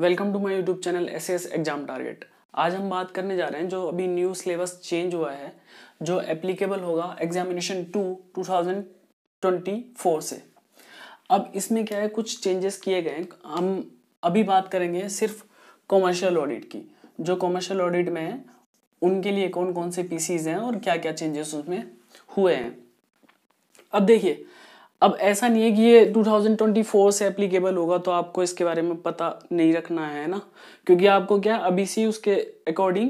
Welcome to my YouTube channel S S exam target आज हम बात करने जा रहे हैं जो अभी न्यू सिलेबस चेंज हुआ है जो एप्लीकेबल होगा एग्जामिनेशन टू 2024 से अब इसमें क्या है कुछ चेंजेस किए गए हैं हम अभी बात करेंगे सिर्फ कॉमर्शियल ऑडिट की जो कॉमर्शियल ऑडिट में है उनके लिए कौन कौन से पीसीज हैं और क्या क्या चेंजेस उसमें हुए हैं अब देखिए अब ऐसा नहीं है कि ये 2024 से एप्लीकेबल होगा तो आपको इसके बारे में पता नहीं रखना है ना क्योंकि आपको क्या अभी से उसके अकॉर्डिंग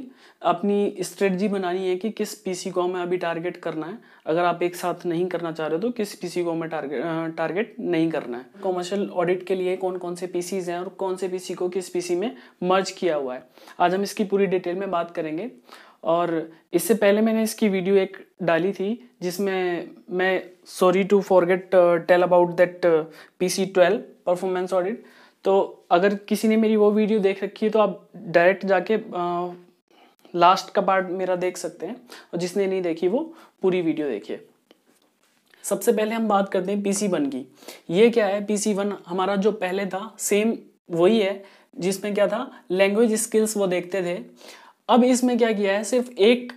अपनी स्ट्रेटजी बनानी है कि किस पीसी को हमें अभी टारगेट करना है अगर आप एक साथ नहीं करना चाह रहे हो तो किस पीसी को हमें टारगेट टारगेट नहीं करना है कॉमर्शियल ऑडिट के लिए कौन कौन से पीसीज हैं और कौन से पीसी को किस पीसी में मर्ज किया हुआ है आज हम इसकी पूरी डिटेल में बात करेंगे और इससे पहले मैंने इसकी वीडियो एक डाली थी जिसमें मैं sorry to forget tell about that P C twelve performance audit तो अगर किसी ने मेरी वो वीडियो देख रखी है तो आप डायरेक्ट जाके लास्ट uh, का पार्ट मेरा देख सकते हैं और जिसने नहीं देखी वो पूरी वीडियो देखिए सबसे पहले हम बात करते हैं पी सी वन की ये क्या है पी सी वन हमारा जो पहले था सेम वही है जिसमें क्या था लैंग्वेज स्किल्स वो देखते थे अब इसमें क्या किया है सिर्फ एक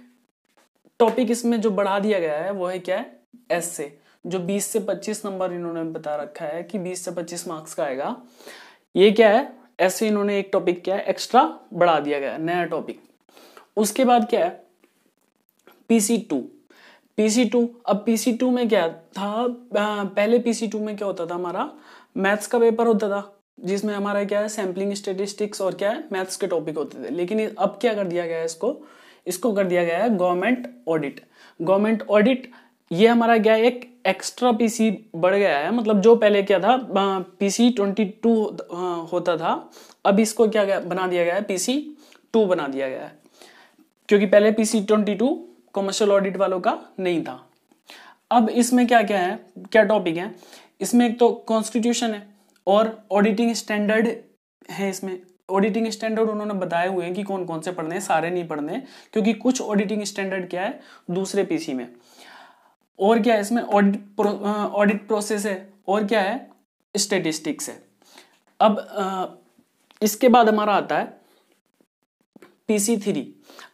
टॉपिक इसमें जो बढ़ा दिया गया है वो है क्या है एस से जो 20 से 25 नंबर इन्होंने बता रखा है कि 20 से 25 मार्क्स का आएगा ये क्या है ऐसे इन्होंने एक टॉपिक क्या है एक्स्ट्रा बढ़ा दिया गया है नया टॉपिक उसके बाद क्या है पीसी टू पीसी टू अब पीसी टू में क्या था पहले पीसी टू में क्या होता था हमारा मैथ्स का पेपर होता था जिसमें हमारा क्या है सैम्पलिंग स्टेटिस्टिक्स और क्या है मैथ्स के टॉपिक होते थे लेकिन अब क्या कर दिया गया है इसको इसको कर दिया गया है गवर्नमेंट ऑडिट गवर्नमेंट ऑडिट ये हमारा क्या है एक एक्स्ट्रा पीसी बढ़ गया है मतलब जो पहले क्या था पीसी ट्वेंटी टू होता था अब इसको क्या गया? बना दिया गया है पीसी टू बना दिया गया है क्योंकि पहले PC twenty two commercial audit वालों का नहीं था अब इसमें क्या क्या है क्या टॉपिक है इसमें एक तो कॉन्स्टिट्यूशन है और ऑडिटिंग स्टैंडर्ड है इसमें ऑडिटिंग स्टैंडर्ड उन्होंने बताए हुए हैं कि कौन कौन से पढ़ने हैं सारे नहीं पढ़ने हैं क्योंकि कुछ ऑडिटिंग स्टैंडर्ड क्या है दूसरे पीसी में और क्या है इसमें ऑडिट प्रो, ऑडिट प्रोसेस है और क्या है स्टेटिस्टिक्स है अब इसके बाद हमारा आता है पीसी थ्री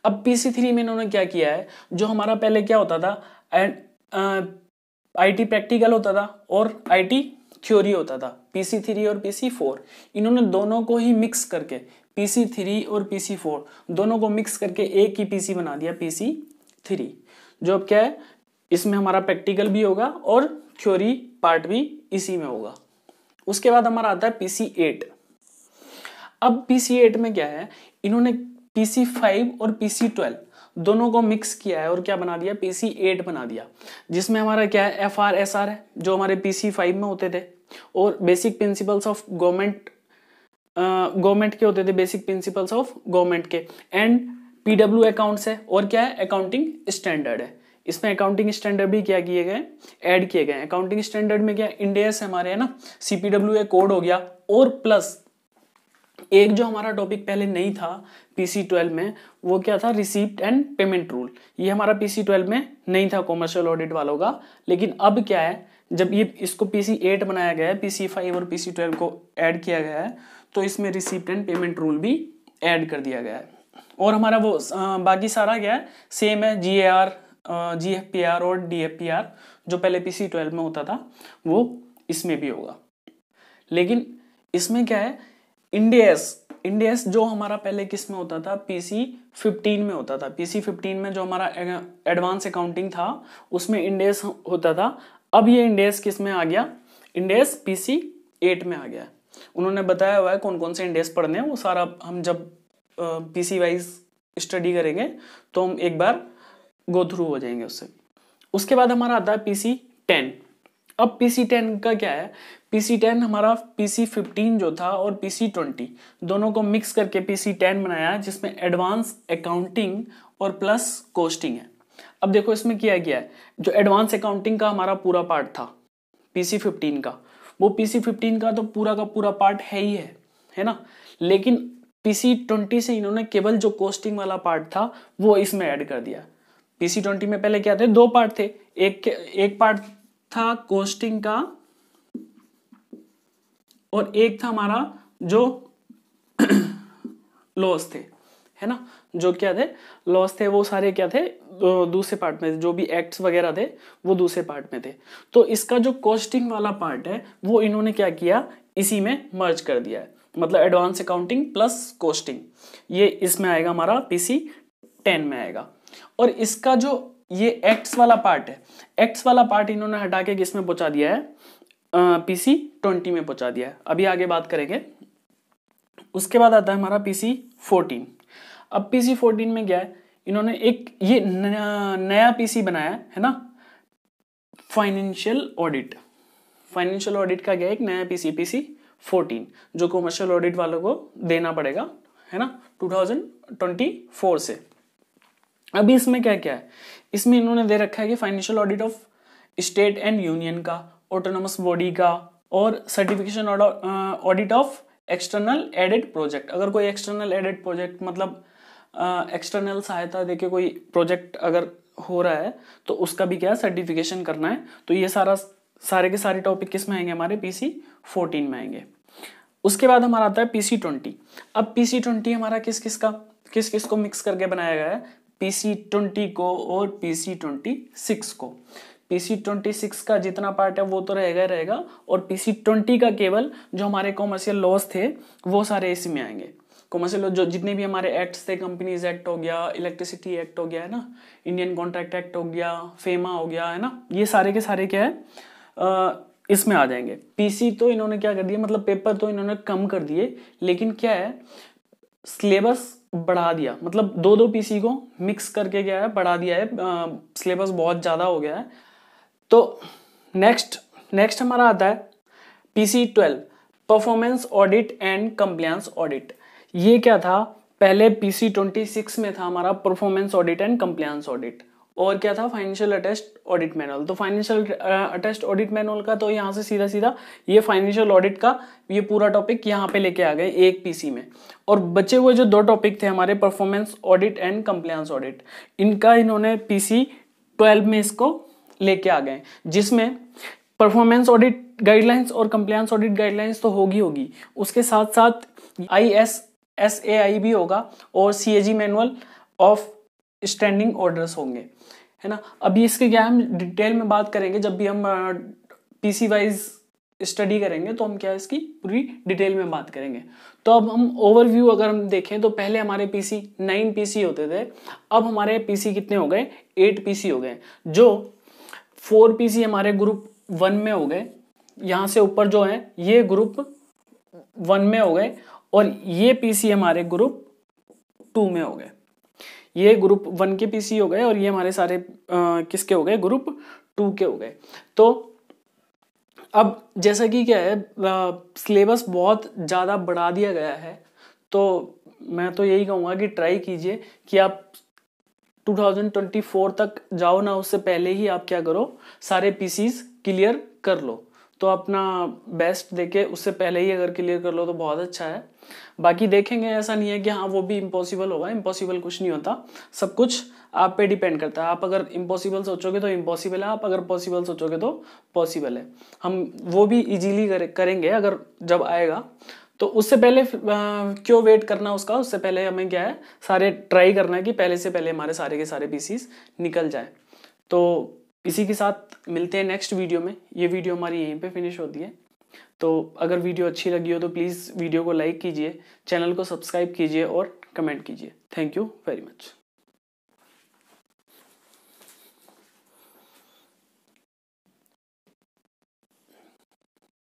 अब पीसी थ्री में इन्होंने क्या किया है जो हमारा पहले क्या होता था एंड आई टी प्रैक्टिकल होता था और आई टी थ्योरी होता था पीसी थ्री और पीसी फोर इन्होंने दोनों को ही मिक्स करके पीसी थ्री और पीसी फोर दोनों को मिक्स करके एक ही पीसी बना दिया पीसी थ्री जो अब क्या है इसमें हमारा प्रैक्टिकल भी होगा और थ्योरी पार्ट भी इसी में होगा उसके बाद हमारा आता है पीसी एट अब पीसी एट में क्या है इन्होंने पीसी फाइव और पीसी ट्वेल्व दोनों को मिक्स किया है और क्या बना दिया पी सी एट बना दिया जिसमें हमारा क्या है एफ आर एस आर है जो हमारे पी सी फाइव में होते थे और basic principles of government government के होते थे बेसिक प्रिंसिपल्स ऑफ गवर्नमेंट के एंड पी डब्ल्यू अकाउंट्स है और क्या है अकाउंटिंग स्टैंडर्ड है इसमें अकाउंटिंग स्टैंडर्ड भी क्या किए गए ऐड किए गए अकाउंटिंग स्टैंडर्ड में क्या इंडेस हमारे है ना सीपीडब्ल्यू ए कोड हो गया और प्लस एक जो हमारा टॉपिक पहले नहीं था पीसी ट्वेल्व में वो क्या था रिसीप्ट एंड पेमेंट रूल ये हमारा पीसी ट्वेल्व में नहीं था कॉमर्शियल ऑडिट वालों का लेकिन अब क्या है जब ये इसको पीसी एट बनाया गया है पीसी फाइव और पीसी ट्वेल्व को ऐड किया गया है तो इसमें रिसीप्ट एंड पेमेंट रूल भी ऐड कर दिया गया है और हमारा वो बाकी सारा क्या है सेम है G A R G F P R और डी एफ पी आर जो पहले पी सी ट्वेल्व में होता था वो इसमें भी होगा लेकिन इसमें क्या है इंडियस इंडियस जो हमारा पहले किस में होता था पीसी 15 में होता था पीसी 15 में जो हमारा एडवांस अकाउंटिंग था उसमें इंडियस होता था अब ये इंडियस किस में आ गया इंडेस पीसी 8 में आ गया उन्होंने बताया हुआ है कौन कौन से इंडियस पढ़ने हैं वो सारा हम जब पीसी वाइज स्टडी करेंगे तो हम एक बार गो थ्रू हो जाएंगे उससे उसके बाद हमारा आता है पीसी टेन अब पी सी टेन का क्या है पी सी टेन हमारा पी सी फिफ्टीन जो था और पी सी ट्वेंटी दोनों को मिक्स करके पी सी टेन बनाया जिसमें एडवांस अकाउंटिंग और प्लस कोस्टिंग है अब देखो इसमें किया गया है जो एडवांस अकाउंटिंग का हमारा पूरा पार्ट था पी सी फिफ्टीन का वो पी सी फिफ्टीन का तो पूरा का पूरा पार्ट है ही है है ना लेकिन पी सी ट्वेंटी से इन्होंने केवल जो कोस्टिंग वाला पार्ट था वो इसमें ऐड कर दिया पी सी ट्वेंटी में पहले क्या थे दो पार्ट थे एक एक पार्ट था कोस्टिंग का और एक था हमारा जो लॉस थे है ना जो क्या थे लॉस थे वो सारे क्या थे दूसरे पार्ट में जो भी एक्ट्स वगैरह थे वो दूसरे पार्ट में थे तो इसका जो कॉस्टिंग वाला पार्ट है वो इन्होंने क्या किया इसी में मर्ज कर दिया है मतलब एडवांस अकाउंटिंग प्लस कॉस्टिंग ये इसमें आएगा हमारा पीसी टेन में आएगा और इसका जो ये एक्स वाला पार्ट है एक्स वाला पार्ट इन्होंने हटा के किसमें पहुंचा दिया है पीसी ट्वेंटी में पहुंचा दिया है अभी आगे बात करेंगे उसके बाद आता है हमारा पीसी फोर्टीन अब पीसी फोर्टीन में क्या है इन्होंने एक ये नया, पीसी बनाया है ना फाइनेंशियल ऑडिट फाइनेंशियल ऑडिट का गया एक नया पीसी पीसी फोर्टीन जो कॉमर्शियल ऑडिट वालों को देना पड़ेगा है ना 2024 से अभी इसमें क्या क्या है इसमें इन्होंने दे रखा है कि financial audit of state and union का ऑटोनोमस बॉडी का और certification audit of external aided project अगर कोई एक्सटर्नल एडेड प्रोजेक्ट मतलब एक्सटर्नल uh, सहायता देके कोई प्रोजेक्ट अगर हो रहा है तो उसका भी क्या सर्टिफिकेशन करना है तो ये सारा सारे के सारे टॉपिक किस में आएंगे हमारे पीसी फोर्टीन में आएंगे उसके बाद हमारा आता है पीसी ट्वेंटी अब पीसी ट्वेंटी हमारा किस किस का किस किस को मिक्स करके बनाया गया है पी सी ट्वेंटी को और पी सी ट्वेंटी सिक्स को पी सी ट्वेंटी सिक्स का जितना पार्ट है वो तो रहेगा ही रहेगा और पी सी ट्वेंटी का केवल जो हमारे कॉमर्शियल लॉस थे वो सारे इसी में आएंगे कॉमर्शियल लॉ जो जितने भी हमारे एक्ट्स थे कंपनीज एक्ट हो गया इलेक्ट्रिसिटी एक्ट हो गया है ना इंडियन कॉन्ट्रैक्ट एक्ट हो गया फेमा हो गया है ना ये सारे के सारे क्या है इसमें आ जाएंगे पीसी तो इन्होंने क्या कर दिया मतलब पेपर तो इन्होंने कम कर दिए लेकिन क्या है सिलेबस बढ़ा दिया मतलब दो दो पीसी को मिक्स करके क्या है बढ़ा दिया है सिलेबस बहुत ज़्यादा हो गया है तो नेक्स्ट नेक्स्ट हमारा आता है PC twelve performance audit and compliance audit ये क्या था पहले पीसी ट्वेंटी सिक्स में था हमारा performance audit and compliance audit और क्या था फाइनेंशियल अटेस्ट ऑडिट मैनुअल तो फाइनेंशियल अटेस्ट ऑडिट मैनुअल का तो यहाँ से सीधा सीधा ये फाइनेंशियल ऑडिट का ये पूरा टॉपिक यहाँ पे लेके आ गए एक पीसी में और बचे हुए जो दो टॉपिक थे हमारे performance audit and compliance audit इनका इन्होंने पीसी ट्वेल्व में इसको लेके आ गए जिसमें परफॉर्मेंस ऑडिट गाइडलाइंस और कंप्लायंस ऑडिट गाइडलाइंस तो होगी होगी उसके साथ साथ आई एस एस ए आई भी होगा और C A G manual of standing orders होंगे है ना अभी इसके क्या हम डिटेल में बात करेंगे जब भी हम पीसी वाइज स्टडी करेंगे तो हम क्या इसकी पूरी डिटेल में बात करेंगे तो अब हम ओवरव्यू अगर हम देखें तो पहले हमारे पीसी नाइन पीसी होते थे अब हमारे पीसी कितने हो गए एट पीसी हो गए जो फोर पीसी हमारे ग्रुप वन में हो गए यहाँ से ऊपर जो है ये ग्रुप वन में हो गए और ये पीसी हमारे ग्रुप टू में हो गए ये ग्रुप वन के पीसी हो गए और ये हमारे सारे आ, किसके हो गए ग्रुप टू के हो गए तो अब जैसा कि क्या है सिलेबस बहुत ज़्यादा बढ़ा दिया गया है तो मैं तो यही कहूँगा कि ट्राई कीजिए कि आप 2024 तक जाओ ना उससे पहले ही आप क्या करो सारे पीसीज क्लियर कर लो तो अपना बेस्ट देके उससे पहले ही अगर क्लियर कर लो तो बहुत अच्छा है बाकी देखेंगे ऐसा नहीं है कि हाँ वो भी इम्पॉसिबल होगा इम्पॉसिबल कुछ नहीं होता सब कुछ आप पे डिपेंड करता है आप अगर इम्पॉसिबल सोचोगे तो इम्पॉसिबल है आप अगर पॉसिबल सोचोगे तो पॉसिबल है हम वो भी इजीली करेंगे अगर जब आएगा तो उससे पहले क्यों वेट करना उसका उससे पहले हमें क्या है सारे ट्राई करना है कि पहले से पहले हमारे सारे के सारे पीसीस निकल जाए तो इसी के साथ मिलते हैं नेक्स्ट वीडियो में ये वीडियो हमारी यहीं पे फिनिश होती है तो अगर वीडियो अच्छी लगी हो तो प्लीज़ वीडियो को लाइक कीजिए चैनल को सब्सक्राइब कीजिए और कमेंट कीजिए थैंक यू वेरी मच